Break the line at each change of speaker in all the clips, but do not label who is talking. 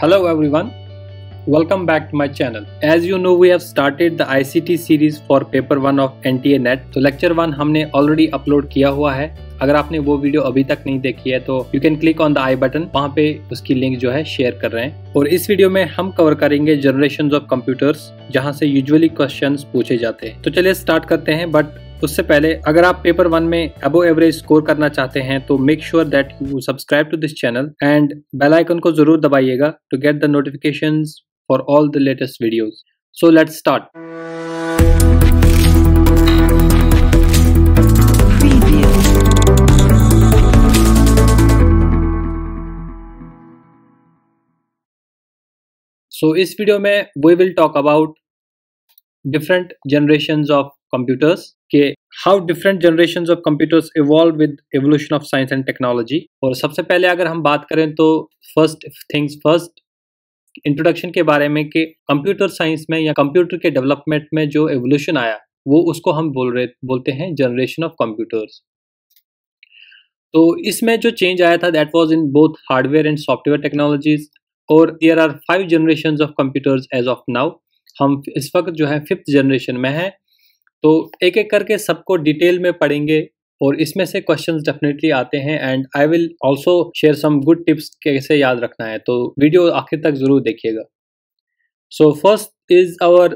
Hello everyone, welcome back to my channel. As you know, we have started the ICT series for paper 1 of NTA NET. So lecture 1 हमने already upload किया हुआ है अगर आपने वो video अभी तक नहीं देखी है तो you can click on the I button वहाँ पे उसकी लिंक जो है शेयर कर रहे हैं और इस वीडियो में हम कवर करेंगे जनरेशन ऑफ कंप्यूटर्स जहाँ से यूजुअली क्वेश्चंस पूछे जाते हैं तो चलिए स्टार्ट करते हैं बट उससे पहले अगर आप पेपर वन में अबो एवरेज स्कोर करना चाहते हैं तो make sure that you subscribe to this channel and bell icon को जरूर दबाइएगा to get the notification for all the latest videos so let start So, इस वीडियो में we will talk about different generation of computers के how different generation of computers evolve with evolution of science and technology और सबसे पहले अगर हम बात करें तो फर्स्ट थिंग्स फर्स्ट इंट्रोडक्शन के बारे में कि कंप्यूटर साइंस में या कंप्यूटर के डेवलपमेंट में जो एवोल्यूशन आया वो उसको हम बोल रहे बोलते हैं जनरेशन ऑफ कंप्यूटर्स तो इसमें जो चेंज आया था that was in both hardware and software technologies और there are five generation of computers as of now हम इस वक्त जो है फिफ्थ जनरेशन में है तो एक एक करके सबको डिटेल में पढ़ेंगे और इसमें से क्वेश्चंस डेफिनेटली आते हैं and I will also share some good tips कैसे याद रखना है तो वीडियो आखिर तक ज़रूर देखिएगा so first is our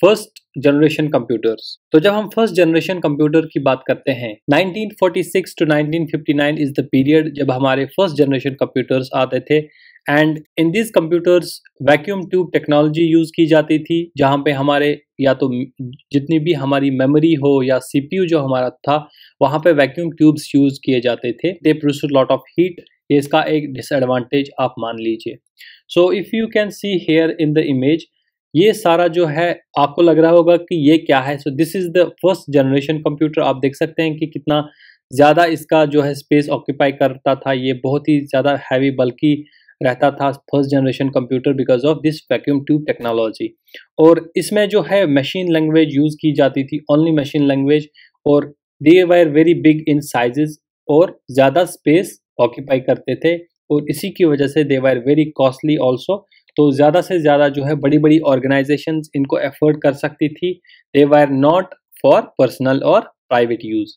first generation computers तो जब हम फर्स्ट जनरेशन कंप्यूटर की बात करते हैं 1946 टू 1959 इज द पीरियड जब हमारे फर्स्ट जनरेशन कंप्यूटर्स आते थे and in this computers vacuum tube technology use की जाती थी जहाँ पे हमारे या तो जितनी भी हमारी मेमोरी हो या सीपीयू जो हमारा था वहाँ पे वैक्यूम ट्यूब्स यूज़ किए जाते थे they produce lot of heat ये इसका एक डिसएडवांटेज आप मान लीजिए so if you can see here in the image ये सारा जो है आपको लग रहा होगा कि ये क्या है so this is the first generation computer आप देख सकते हैं कि कितना ज़्यादा इसका जो है स्पेस ऑक्यूपाई करता था ये बहुत ही ज़्यादा हैवी बल्कि रहता था first generation computer because of this vacuum tube technology और इसमें जो है मशीन लैंग्वेज यूज़ की जाती थी ओनली मशीन लैंग्वेज और they were very big in sizes और ज़्यादा स्पेस ऑक्यूपाई करते थे और इसी की वजह से they were very costly also तो ज़्यादा से ज़्यादा जो है बड़ी बड़ी ऑर्गेनाइजेशन इनको एफर्ड कर सकती थी they were not for personal और प्राइवेट यूज़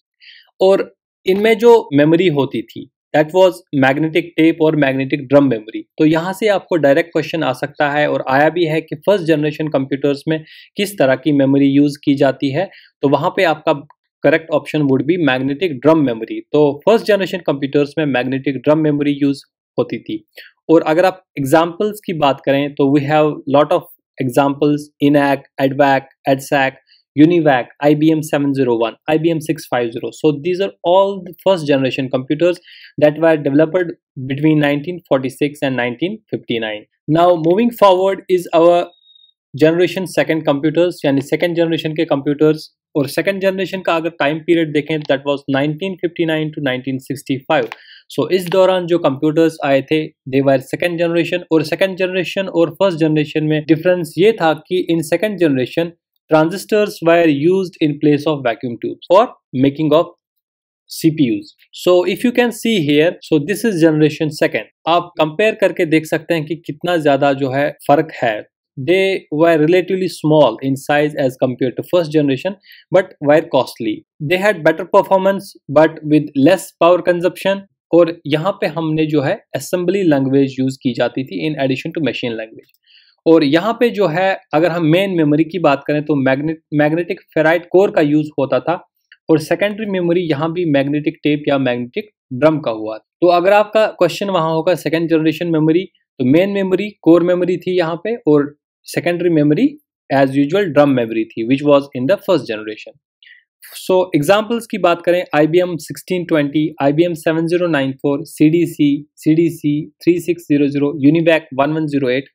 और इनमें जो मेमोरी होती थी दैट वॉज मैग्नेटिक टेप और मैग्नेटिक ड्रम मेमोरी तो यहाँ से आपको डायरेक्ट क्वेश्चन आ सकता है और आया भी है कि फर्स्ट जनरेशन कंप्यूटर्स में किस तरह की मेमोरी यूज की जाती है तो वहाँ पे आपका correct option would be magnetic drum memory तो फर्स्ट जनरेशन कंप्यूटर्स में मैग्नेटिक ड्रम मेमोरी यूज होती थी और अगर आप एग्जाम्पल्स की बात करें तो we have lot of examples in act EDVAC EDSAC UNIVAC, IBM 701, IBM 650. So these are all the first generation computers that were developed between 1946 and 1959. Now moving forward is our generation second computers यानी second generation के computers और second generation का अगर time period देखें that was 1959 to 1965 so so, इस दौरान जो कंप्यूटर्स आए थे दे वर सेकंड जनरेशन और सेकंड जनरेशन और फर्स्ट जनरेशन में डिफरेंस ये था कि in second generation Transistors were used in place of vacuum tubes for making of CPUs. So if you can see here, so this is generation second. आप compare करके देख सकते हैं कि कितना ज़्यादा जो है फर्क है they were relatively small in size as compared to first generation but were costly they had better performance but with less power consumption और यहाँ पे हमने जो है assembly language use की जाती थी in addition to machine language और यहाँ पे जो है अगर हम मेन मेमोरी की बात करें तो मैग्नेट मैग्नेटिक फेराइट कोर का यूज़ होता था और सेकेंडरी मेमोरी यहाँ भी मैग्नेटिक टेप या मैग्नेटिक ड्रम का हुआ तो अगर आपका क्वेश्चन वहां होगा सेकेंड जनरेशन मेमोरी तो मेन मेमोरी कोर मेमोरी थी यहाँ पे और secondary memory as usual drum memory थी which was in the first generation so examples की बात करें I B M sixteen twenty I B M seven zero nine four C D C C D C three six zero zero यूनिबैक one one zero eight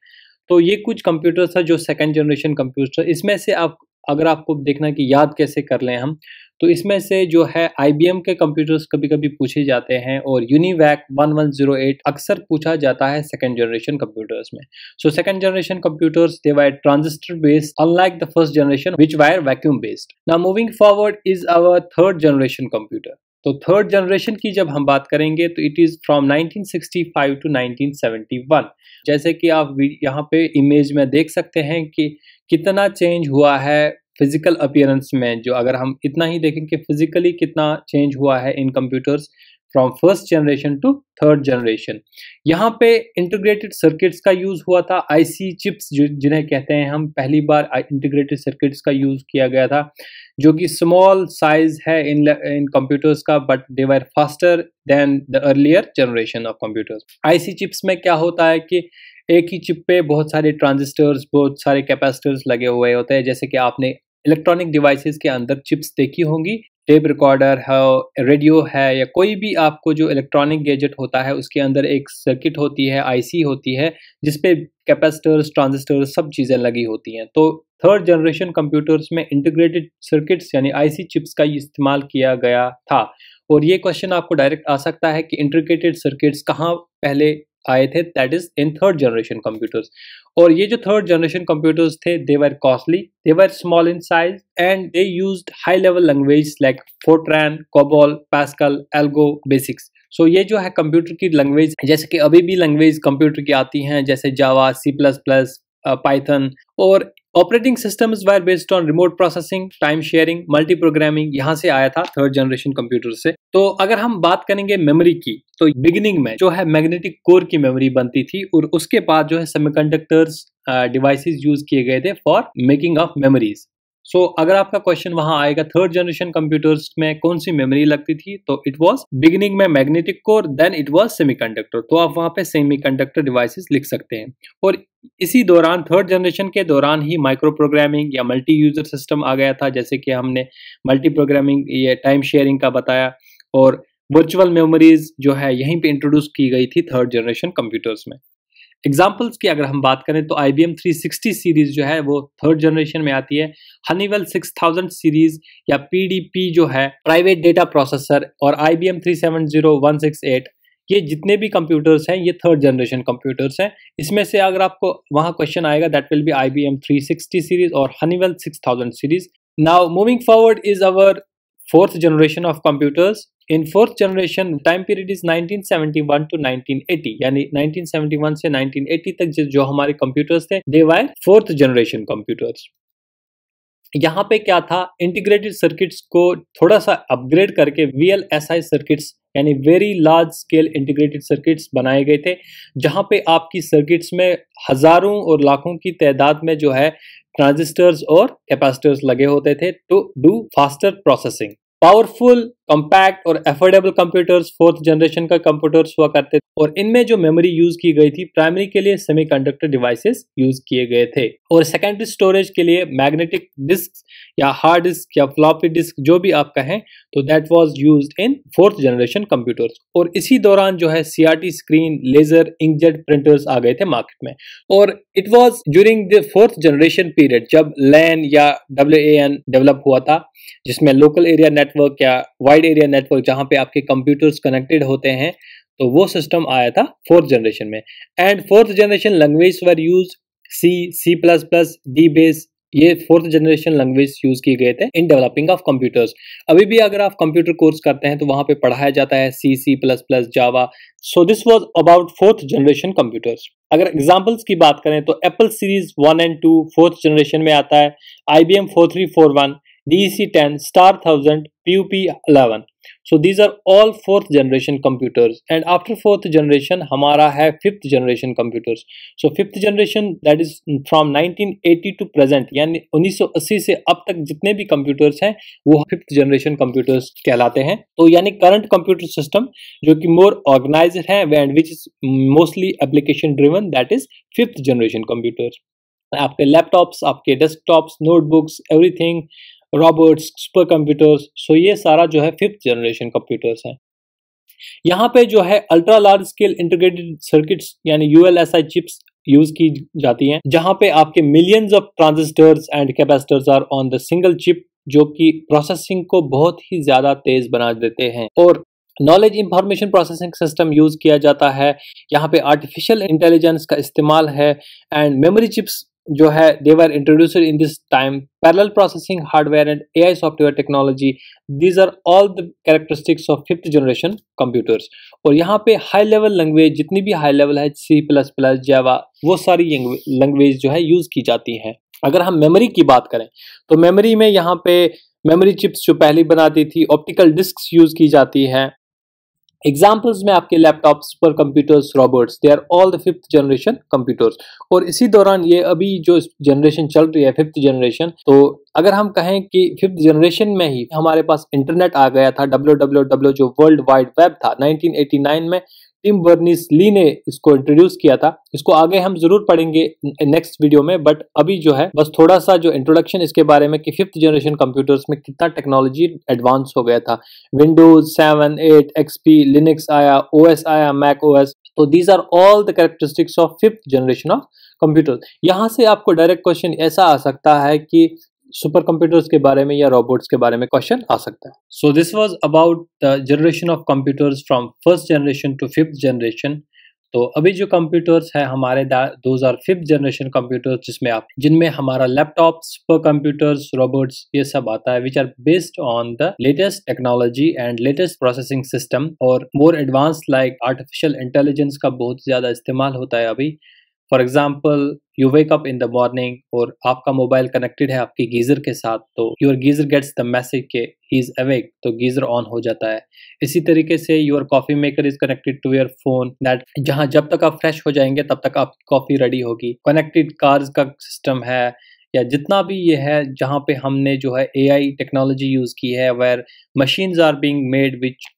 तो ये कुछ computers है जो second generation computer इसमें से आप अगर आपको देखना कि याद कैसे कर लें हम तो इसमें से जो है आई के कंप्यूटर्स कभी कभी पूछे जाते हैं और यूनिवैक 1108 अक्सर पूछा जाता है सेकेंड जनरेशन कंप्यूटर्स में so second generation computers they were transistor based unlike the first generation which were vacuum based ना moving forward is our third generation computer तो थर्ड जनरेशन की जब हम बात करेंगे तो इट इज़ फ्रॉम 1965 टू 1971 जैसे कि आप यहाँ पे इमेज में देख सकते हैं कि कितना चेंज हुआ है फिज़िकल अपियरेंस में जो अगर हम इतना ही देखें कि फिज़िकली कितना चेंज हुआ है in computers from first generation to third generation यहाँ पे इंटीग्रेटेड सर्किट्स का यूज हुआ था आईसी चिप्स जिन्हें कहते हैं हम पहली बार इंटीग्रेटेड सर्किट्स का यूज किया गया था जो कि स्मॉल साइज है इन इन कंप्यूटर्स का but they were faster than the earlier generation of computers IC chips में क्या होता है कि एक ही चिप पे बहुत सारे ट्रांजिस्टर्स बहुत सारे कैपेसिटर्स लगे हुए होते हैं जैसे कि आपने इलेक्ट्रॉनिक डिवाइसेस के अंदर चिप्स देखी होंगी टेप रिकॉर्डर है रेडियो है या कोई भी आपको जो इलेक्ट्रॉनिक गैजेट होता है उसके अंदर एक सर्किट होती है आईसी होती है जिसपे कैपेसिटर्स ट्रांजिस्टर्स सब चीज़ें लगी होती हैं तो थर्ड जनरेशन कंप्यूटर्स में इंटीग्रेटेड सर्किट्स यानी आईसी चिप्स का इस्तेमाल किया गया था और ये क्वेश्चन आपको डायरेक्ट आ सकता है कि इंटीग्रेटेड सर्किट्स कहाँ पहले आए थे that is in third generation computers और ये जो थर्ड जनरेशन कंप्यूटर्स थे they were costly they were small in size and they used high level language like Fortran COBOL Pascal Algol basics so so, ये जो है computer की language जैसे कि अभी भी लैंग्वेज कंप्यूटर की आती हैं जैसे Java C plus plus Python और operating systems were based on remote processing time sharing multi programming यहाँ से आया था थर्ड जनरेशन कंप्यूटर से तो अगर हम बात करेंगे मेमोरी की तो बिगिनिंग में जो है मैग्नेटिक कोर की मेमोरी बनती थी और उसके बाद जो है सेमीकंडक्टर्स डिवाइसेस यूज किए गए थे for making of memories so so, अगर आपका क्वेश्चन वहां आएगा थर्ड जनरेशन कंप्यूटर्स में कौन सी मेमोरी लगती थी तो इट वाज बिगिनिंग में magnetic core then it was semiconductor तो आप वहां पे सेमीकंडक्टर डिवाइसेस लिख सकते हैं और इसी दौरान थर्ड जनरेशन के दौरान ही माइक्रो प्रोग्रामिंग या मल्टी यूजर सिस्टम आ गया था जैसे कि हमने मल्टी प्रोग्रामिंग ये टाइम शेयरिंग का बताया और वर्चुअल मेमोरीज जो है यहीं पे इंट्रोड्यूस की गई थी थर्ड जनरेशन कंप्यूटर्स में एग्जाम्पल्स की अगर हम बात करें तो I B M three sixty series जो है वो थर्ड जनरेशन में आती है हनीवेल सिक्स थाउजेंड सीरीज़ या पी डी पी जो है प्राइवेट डेटा प्रोसेसर और I B M three seven zero one six eight ये जितने भी कंप्यूटर्स हैं ये थर्ड जनरेशन कंप्यूटर्स हैं इसमें से अगर आपको वहाँ क्वेश्चन आएगा that will be I B M three sixty series और Honeywell six thousand series now moving forward is our fourth generation of computers in fourth generation time period is 1971 to 1980 यानी 1971 से 1980 तक जो हमारे कंप्यूटर्स थे they were fourth generation computers यहाँ पे क्या था इंटीग्रेटेड सर्किट्स को थोड़ा सा अपग्रेड करके V L S I circuits यानी very large scale integrated circuits बनाए गए थे जहाँ पे आपकी सर्किट्स में हजारों और लाखों की तादाद में जो है ट्रांजिस्टर्स और कैपेसिटर्स लगे होते थे to do faster processing powerful compact और एफोर्डेबल कंप्यूटर्स फोर्थ जनरेशन का कंप्यूटर्स हुआ करते थे और इनमें जो मेमोरी यूज की गई थी प्राइमरी के लिए सेमीकंडक्टर डिवाइसेस यूज किए गए थे और सेकेंडरी स्टोरेज के लिए मैग्नेटिक डिस्क या हार्ड डिस्क या फ्लॉपी डिस्क जो भी आप कहें तो that was use in fourth generation computers और इसी दौरान जो है CRT screen laser inkjet printers आ गए थे मार्केट में और it was during the fourth generation period जब लैन या डब्ल्यू डेवलप हुआ था जिसमें लोकल एरिया नेटवर्क या वाइड एरिया नेटवर्क जहाँ पे आपके कंप्यूटर्स कनेक्टेड होते हैं तो वो सिस्टम आया था फोर्थ जनरेशन में and fourth generation language were use C C plus plus D base ये फोर्थ जनरेशन लैंग्वेज यूज किए गए थे इन डेवलपिंग ऑफ कंप्यूटर्स अभी भी अगर आप कंप्यूटर कोर्स करते हैं तो वहां पे पढ़ाया जाता है C C plus plus Java so this was about fourth generation computers अगर एग्जांपल्स की बात करें तो Apple series one and two fourth generation में आता है I B M four three four one DEC-10, STAR 1000, PUP-11. So these are all fourth generation computers and after fourth generation हमारा है fifth generation computers. So fifth generation that is from 1980 to present यानी 1980 से अब तक जितने भी computers हैं वो fifth generation computers कहलाते हैं तो यानी current computer system जो कि more organized है and which is mostly application driven that is fifth generation computers. आपके लैपटॉप्स आपके desktops notebooks everything robots super computers so ये सारा जो है फिफ्थ जनरेशन कंप्यूटर्स हैं यहाँ पे जो है ultra large scale integrated circuits यानी यू चिप्स यूज की जाती हैं जहाँ पे आपके millions of transistors and capacitors are on the single chip जो कि प्रोसेसिंग को बहुत ही ज़्यादा तेज़ बना देते हैं और knowledge information processing system use किया जाता है यहाँ पे आर्टिफिशियल इंटेलिजेंस का इस्तेमाल है एंड मेमोरी चिप्स जो है they were introduced in this time parallel processing hardware and A I software technology these are all the characteristics of fifth generation computers और यहाँ पे हाई लेवल लैंग्वेज जितनी भी हाई लेवल है सी प्लस प्लस जावा वो सारी लैंग्वेज जो है यूज़ की जाती हैं अगर हम मेमोरी की बात करें तो मेमोरी में यहाँ पे मेमोरी चिप्स जो पहली बनाती थी ऑप्टिकल डिस्क यूज़ की जाती हैं एग्जाम्पल्स में आपके लैपटॉप पर computers robots they are all the fifth generation computers और इसी दौरान ये अभी जो जनरेशन चल रही है फिफ्थ जनरेशन तो अगर हम कहें कि फिफ्थ जनरेशन में ही हमारे पास इंटरनेट आ गया था डब्ल्यू जो वर्ल्ड वाइड वेब था 1989 में टिम बर्निस ली ने इसको इंट्रोड्यूस किया था इसको आगे हम जरूर पढ़ेंगे नेक्स्ट वीडियो में बट अभी जो है बस थोड़ा सा जो इंट्रोडक्शन इसके बारे में कि फिफ्थ जनरेशन कंप्यूटर्स में कितना टेक्नोलॉजी एडवांस हो गया था Windows seven eight XP Linux आया ओ आया मैक ओ तो these are all the characteristics of fifth generation of computer यहाँ से आपको डायरेक्ट क्वेश्चन ऐसा आ सकता है कि सुपर कंप्यूटर्स के बारे में या रोबोट्स के बारे में क्वेश्चन आ सकता है so this was about the generation of computers from first generation to fifth generation तो अभी जो कंप्यूटर्स है हमारे दो हज़ार फिफ्थ जनरेशन कंप्यूटर्स जिसमें आप जिनमें हमारा लैपटॉप सुपर कंप्यूटर्स रोबोट्स ये सब आता है which are based on the latest technology and latest processing system और more advance like artificial intelligence का बहुत ज़्यादा इस्तेमाल होता है अभी for example you wake up in the morning और आपका मोबाइल कनेक्टेड है आपके गीजर के साथ तो your geyser gets the message के ही इज अवेक तो गीजर ऑन हो जाता है इसी तरीके से your coffee maker is connected to your phone that जहाँ जब तक आप फ्रेश हो जाएंगे तब तक आपकी कॉफी रेडी होगी कनेक्टेड कार्स का सिस्टम है या जितना भी ये है जहाँ पे हमने जो है ए आई टेक्नोलॉजी यूज़ की है where machines are being made which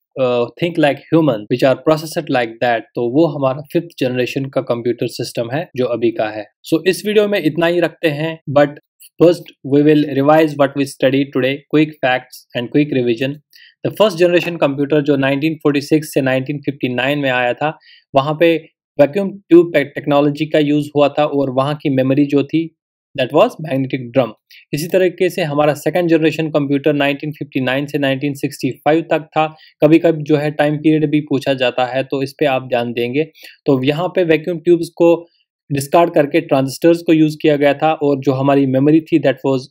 think like human which are processed like that तो वो हमारा फिफ्थ जनरेशन का कंप्यूटर सिस्टम है जो अभी का है सो so, इस वीडियो में इतना ही रखते हैं but first we will revise what we study today quick facts and quick revision the first generation computer जो 1946 से 1959 में आया था वहाँ पे वैक्यूम ट्यूब टेक्नोलॉजी का यूज़ हुआ था और वहाँ की मेमोरी जो थी दैट वॉज मैग्नेटिक ड्रम इसी तरीके से हमारा सेकेंड जनरेशन कंप्यूटर 1959 से 1965 तक था कभी कभी जो है टाइम पीरियड भी पूछा जाता है तो इस पर आप ध्यान देंगे तो यहाँ पे वैक्यूम ट्यूब्स को डिस्कार्ड करके ट्रांजिस्टर्स को यूज़ किया गया था और जो हमारी मेमोरी थी that was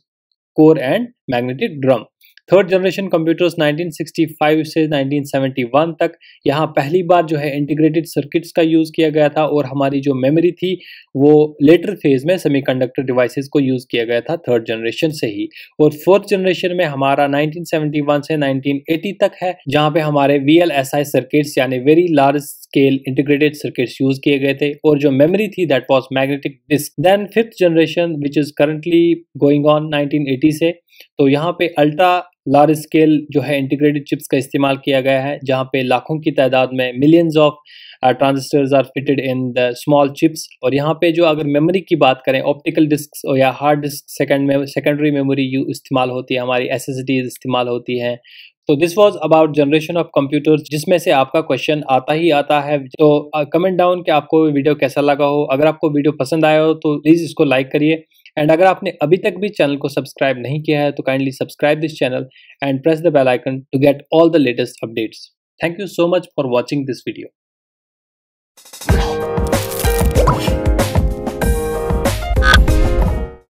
core and magnetic drum third generation computers 1965 से 1971 तक यहाँ पहली बार जो है इंटीग्रेटेड सर्किट्स का यूज़ किया गया था और हमारी जो मेमोरी थी वो लेटर फेज में सेमीकंडक्टर डिवाइसेस को यूज़ किया गया था थर्ड जनरेशन से ही और फोर्थ जनरेशन में हमारा 1971 से 1980 तक है जहाँ पे हमारे वी सर्किट्स यानी very large scale integrated circuits use किए गए थे और जो मेमोरी थी that was magnetic disk then fifth generation which is currently going on 1980 से तो यहाँ पे अल्ट्रा लार्ज स्केल जो है इंटीग्रेटेड चिप्स का इस्तेमाल किया गया है जहाँ पे लाखों की तादाद में millions of transistors are fitted in the small chips और यहाँ पे जो अगर मेमोरी की बात करें ऑप्टिकल डिस्क या हार्ड डिस्क सेकेंड में सेकेंडरी मेमोरी यू इस्तेमाल होती है हमारी एस इस्तेमाल होती हैं तो this was about generation of computers जिसमें से आपका क्वेश्चन आता ही आता है तो कमेंट uh, डाउन कि आपको वीडियो कैसा लगा हो अगर आपको वीडियो पसंद आया हो तो प्लीज़ इसको लाइक करिए एंड अगर आपने अभी तक भी चैनल को सब्सक्राइब नहीं किया है तो kindly subscribe this channel and press the bell icon to get all the latest updates thank you so much for watching this video